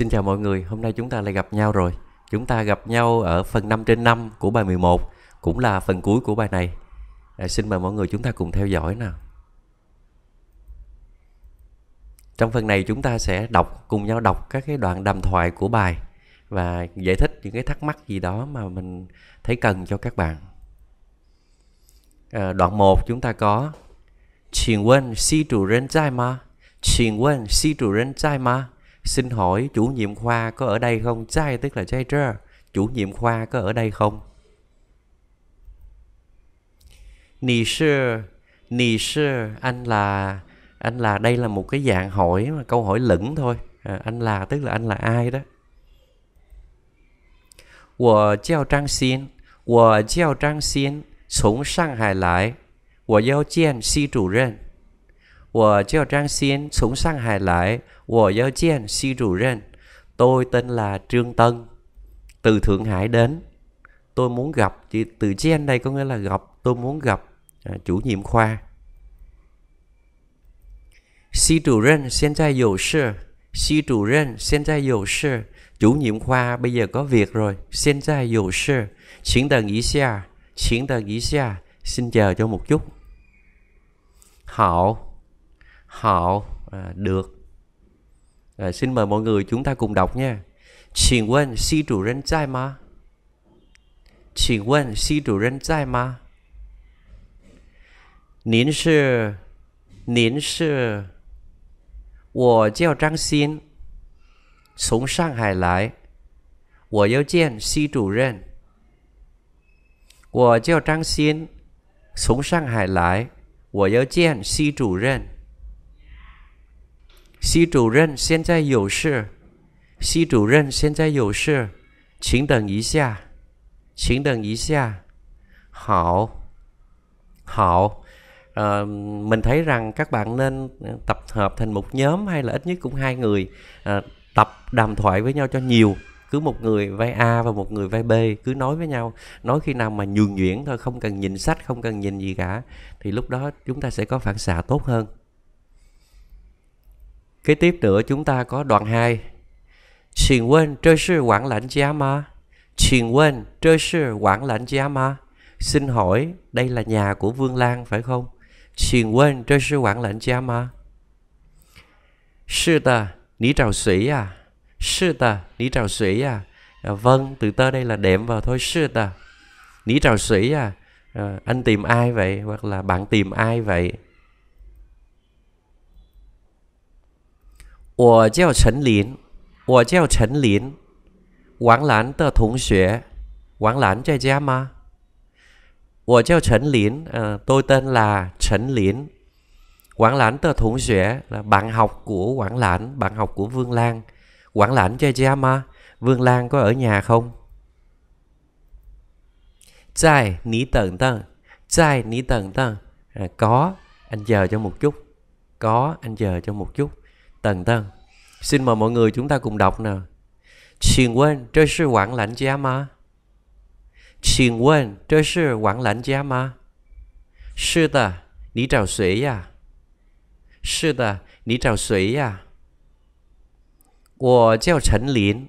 Xin chào mọi người, hôm nay chúng ta lại gặp nhau rồi. Chúng ta gặp nhau ở phần 5 trên 5 của bài 11, cũng là phần cuối của bài này. À, xin mời mọi người chúng ta cùng theo dõi nào. Trong phần này chúng ta sẽ đọc cùng nhau đọc các cái đoạn đàm thoại của bài và giải thích những cái thắc mắc gì đó mà mình thấy cần cho các bạn. À, đoạn 1 chúng ta có Xin quên si chủ nhân trai ma Xin quên si chủ nhân trai ma xin hỏi chủ nhiệm khoa có ở đây không trai tức là trai trơ chủ nhiệm khoa có ở đây không nì sư nì sư anh là anh là đây là một cái dạng hỏi mà câu hỏi lửng thôi à, anh là tức là anh là ai đó 我叫张欣，我叫张欣，从上海来，我要见西主任。我叫张欣，从上海来，我要见系主任。Tôi tên là Trương Tân, từ Thượng Hải đến. Tôi muốn gặp, từ trên đây có nghĩa là gặp, tôi muốn gặp à, chủ nhiệm khoa. Xí chủ 任 hiện tại có sự. Xí chủ 任 hiện tại có sự. Chủ nhiệm khoa bây giờ có việc rồi. Hiện tại có sự. Xin đợi ý xa. Xin đợi ý xa. Xin chờ cho một chút. Hảo họ à, được à, xin mời mọi người chúng ta cùng đọc nha xin quên si chủ nhân tại Ma. xin quên si chủ nhân tại mà Nín sư Nín sư 我叫张欣，从上海来。我要见西主任。我叫张欣，从上海来。我要见西主任。Xí chủ 任现在有事。Xí chủ 任现在有事，请等一下，请等一下。Hảo, hảo. À, mình thấy rằng các bạn nên ờ, tập hợp thành một nhóm hay là ít nhất cũng hai người à, tập đàm thoại với nhau cho nhiều cứ một người vai A và một người vai B cứ nói với nhau nói khi nào mà nhường nhuyễn thôi không cần nhìn sách không cần nhìn gì cả thì lúc đó chúng ta sẽ có phản xạ tốt hơn Kế tiếp nữa chúng ta có đoạn 2. Xin quên, trơ sư quản lãnh giá ma. Xin quên, trơ sư quản lãnh giá ma. Xin hỏi, đây là nhà của Vương Lan phải không? Xin quên, trơ sư quản lãnh giá ma. Sư tờ, ní trào sĩ à? Sư tờ, ní trào sĩ à? à vâng, từ tơ đây là đệm vào thôi. Sư tờ, ní trào sĩ à? à? Anh tìm ai vậy? Hoặc là bạn tìm ai vậy? 我叫陈林，我叫陈林。王兰的同学，王兰在家吗？我叫 Trần tên là Trần Lín. Quảng Lãn tờ thủng xuế bạn học của Quảng Lãn, bạn học của Vương Lan. Quảng Lãn chơi cha ma, Vương Lan có ở nhà không? Trai, ní tận tận. Trai, ní tận tận. À, có, anh chờ cho một chút. Có, anh chờ cho một chút. tầng tầng. Xin mời mọi người chúng ta cùng đọc nè. Xìu quên trơi sư quảng lãnh gia ma. Xìu quên trơi sư Vương Lan gia ma. 是的，你找谁呀？是的，你找谁呀？我叫陈林，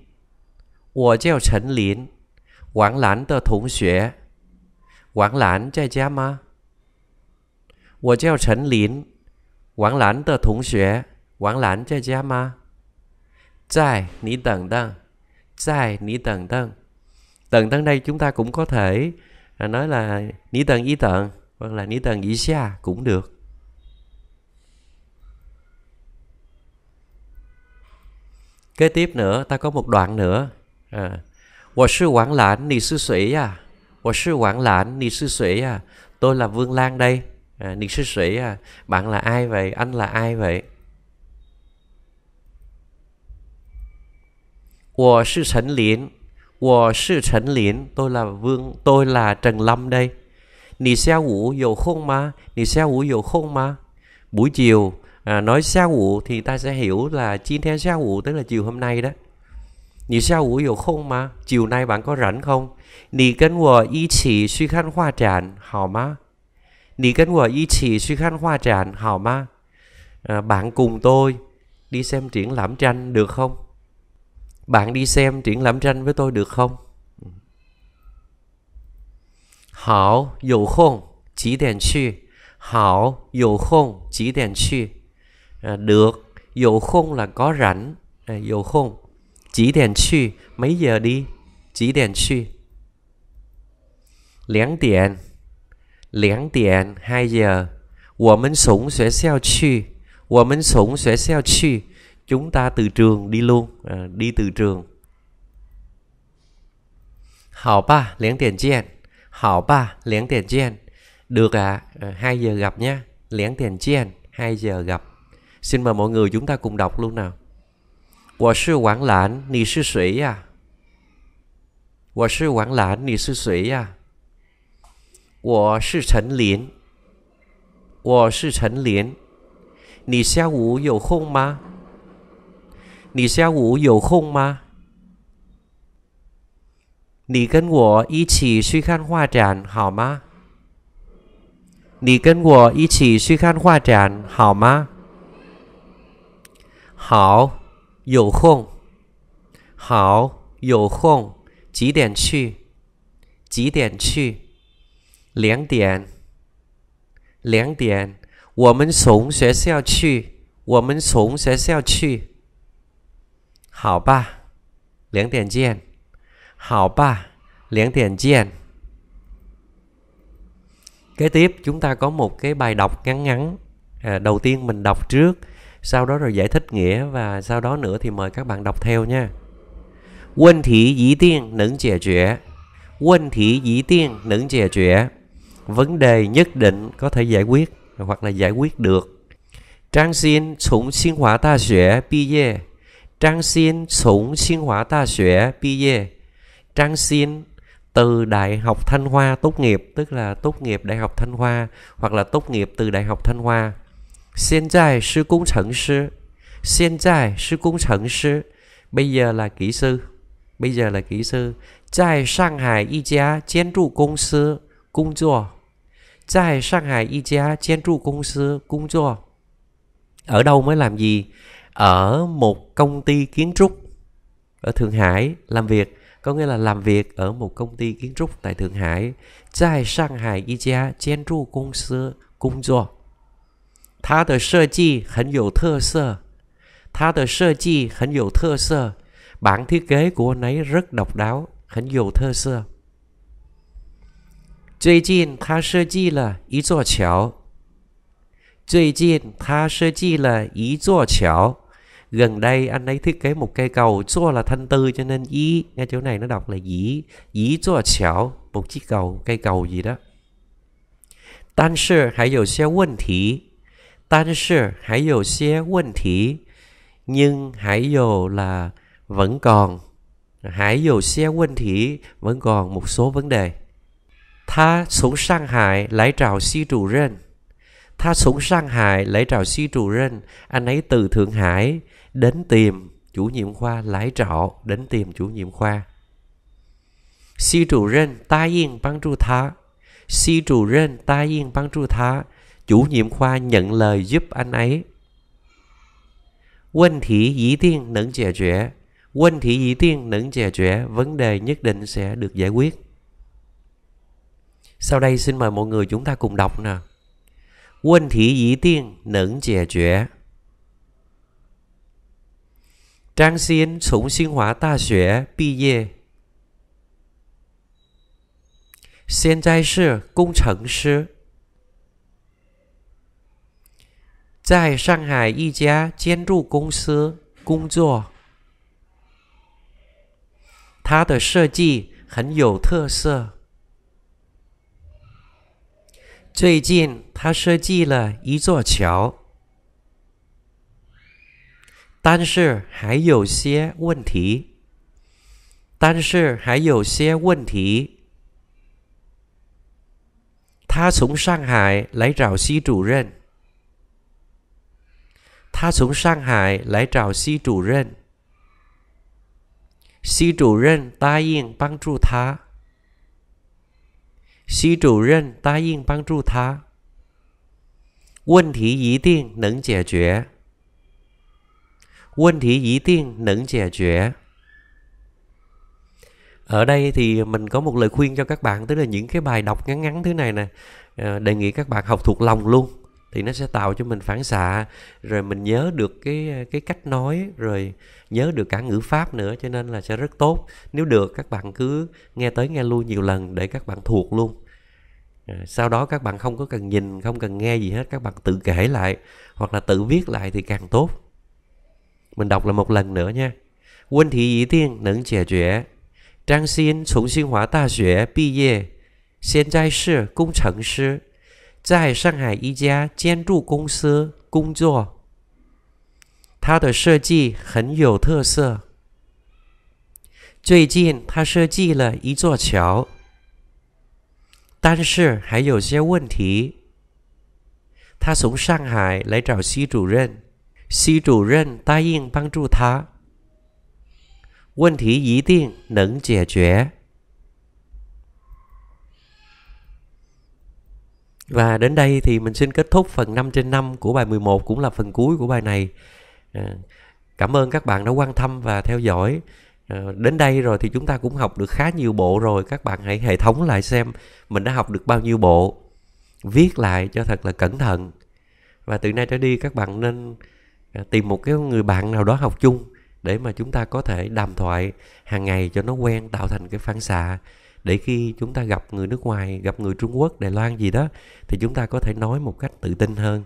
我叫陈林，王兰的同学。王兰在家吗？我叫陈林，王兰的同学。王兰在家吗？在，你等等. Tại, ni tần tần. Tần tần đây chúng ta cũng có thể nói là ni tần y tần hoặc là ni tần y xa cũng được. Kế tiếp nữa, ta có một đoạn nữa. À, 我是王兰，你是谁呀？我是王兰，你是谁呀？Tôi là Vương Lan đây. À, 你是谁呀？Bạn là ai vậy? Anh là ai vậy? Wo Tôi là Vương. Tôi là Trần Lâm đây. Nì xe ngủ dầu không không Buổi chiều à, nói xe ngủ thì ta sẽ hiểu là chín theo xe ngủ tức là chiều hôm nay đó. Nì xe ngủ dầu không Chiều nay bạn có rảnh không? À, bạn cùng tôi đi xem triển lãm tranh được không? bạn đi xem triển lãm tranh với tôi được không? Hảo, dụ không, chỉ đèn chi. Hảo, dụ không, chỉ đèn chi. À, được, dụ không là có rảnh. À, không, chỉ đèn chi, mấy giờ đi? Chỉ đèn chi. Lén tiền, lén tiền, 2 giờ. 我们从学校去，我们从学校去。chúng ta từ trường đi luôn à, đi từ trường hảo ba liễn tiền chiên hảo ba liễn tiền chiên được ạ à, hai giờ gặp nhé liễn tiền chiên hai giờ gặp xin mời mọi người chúng ta cùng đọc luôn nào 我是王兰，你是谁呀、啊？我是王兰，你是谁呀、啊？我是陈琳，我是陈琳。你下午有空吗？你下午有空吗？你跟我一起去看画展好吗？你跟我一起去看画展好吗？好，有空。好，有空。几点去？几点去？两点。两点。我们从学校去。我们从学校去。Hảo 好吧，两点见。好吧，两点见. Kế tiếp chúng ta có một cái bài đọc ngắn ngắn. À, đầu tiên mình đọc trước, sau đó rồi giải thích nghĩa và sau đó nữa thì mời các bạn đọc theo nha. Vấn thị dĩ tiên nâng trẻ trẻ. Vấn thị dĩ tiên nâng trẻ trẻ. Vấn đề nhất định có thể giải quyết hoặc là giải quyết được. Trang xin chúng Xinh Hóa Đại học 毕业 Trang Xin 从 Sinh Hóa Ta Xuế Biye. Trang Xin từ Đại học Thanh Hoa tốt nghiệp, tức là tốt nghiệp Đại học Thanh Hoa hoặc là tốt nghiệp từ Đại học Thanh Hoa. Hiện tại sư công trần sư. Hiện tại sư công trần sư. Bây giờ là kỹ sư. Bây giờ là kỹ sư. Tại Thượng Hải y gia kiến trúc công sư công 作. Tại Thượng Hải y gia kiến trúc công sư công 作. Ở đâu mới làm gì? ở một công ty kiến trúc ở Thượng Hải làm việc có nghĩa là làm việc ở một công ty kiến trúc tại Thượng Hải tại Shanghai y gia kiến trúc công sư công do Thá de sơ chi hẳn dụ thơ sơ Thá de sơ chi hẳn dụ thơ sơ Bản thiết kế của anh ấy rất độc đáo Hẳn dụ thơ sơ Tuy nhiên, thá sơ chi là ý dọa chảo Tuy nhiên, thá sơ chi là ý dọa chảo gần đây anh ấy thiết kế một cây cầu chua là thanh tư cho nên dí nghe chỗ này nó đọc là dí dí chua chảo một chiếc cầu cây cầu gì đó 但是还有些问题，但是还有些问题，nhưng hãy dù là vẫn còn hãy dù xe quên thỉ vẫn còn một số vấn đề. Tha xuống Sang Hải lại trào si trụ rên tha xuống Sang Hải lấy trào si trụ rên, anh ấy từ Thượng Hải đến tìm chủ nhiệm khoa lái trọ đến tìm chủ nhiệm khoa. Si trụ rên ta yên băng trụ thá. Si trụ rên ta yên băng trụ thá. Chủ nhiệm khoa nhận lời giúp anh ấy. Vấn thị dĩ tiên nẫn trẻ quyết. Vấn thị dĩ tiên nẫn trẻ quyết. Vấn đề nhất định sẽ được giải quyết. Sau đây xin mời mọi người chúng ta cùng đọc nè. 问题一定能解决。张欣从清华大学毕业，现在是工程师，在上海一家建筑公司工作。他的设计很有特色。最近，他设计了一座桥，但是还有些问题。但是还有些问题。他从上海来找西主任，他从上海来找西主任，西主任答应帮助他。系主任答应帮助他，问题一定能解决。问题一定能解决。Ở đây thì mình có một lời khuyên cho các bạn, tức là những cái bài đọc ngắn ngắn thế này nè, ờ, đề nghị các bạn học thuộc lòng luôn thì nó sẽ tạo cho mình phản xạ rồi mình nhớ được cái cái cách nói rồi nhớ được cả ngữ pháp nữa cho nên là sẽ rất tốt nếu được các bạn cứ nghe tới nghe lui nhiều lần để các bạn thuộc luôn à, sau đó các bạn không có cần nhìn không cần nghe gì hết các bạn tự kể lại hoặc là tự viết lại thì càng tốt mình đọc là một lần nữa nha Quân thị ý tiên nâng trẻ trẻ Trang Xin, Trọng Sinh Hóa Đại Học, 毕业，现在是工程师。在上海一家建筑公司工作，他的设计很有特色。最近他设计了一座桥，但是还有些问题。他从上海来找徐主任，徐主任答应帮助他，问题一定能解决。Và đến đây thì mình xin kết thúc phần 5 trên 5 của bài 11 cũng là phần cuối của bài này. À, cảm ơn các bạn đã quan tâm và theo dõi. À, đến đây rồi thì chúng ta cũng học được khá nhiều bộ rồi. Các bạn hãy hệ thống lại xem mình đã học được bao nhiêu bộ. Viết lại cho thật là cẩn thận. Và từ nay trở đi các bạn nên à, tìm một cái người bạn nào đó học chung để mà chúng ta có thể đàm thoại hàng ngày cho nó quen tạo thành cái phản xạ để khi chúng ta gặp người nước ngoài gặp người trung quốc đài loan gì đó thì chúng ta có thể nói một cách tự tin hơn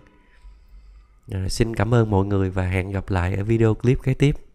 à, xin cảm ơn mọi người và hẹn gặp lại ở video clip kế tiếp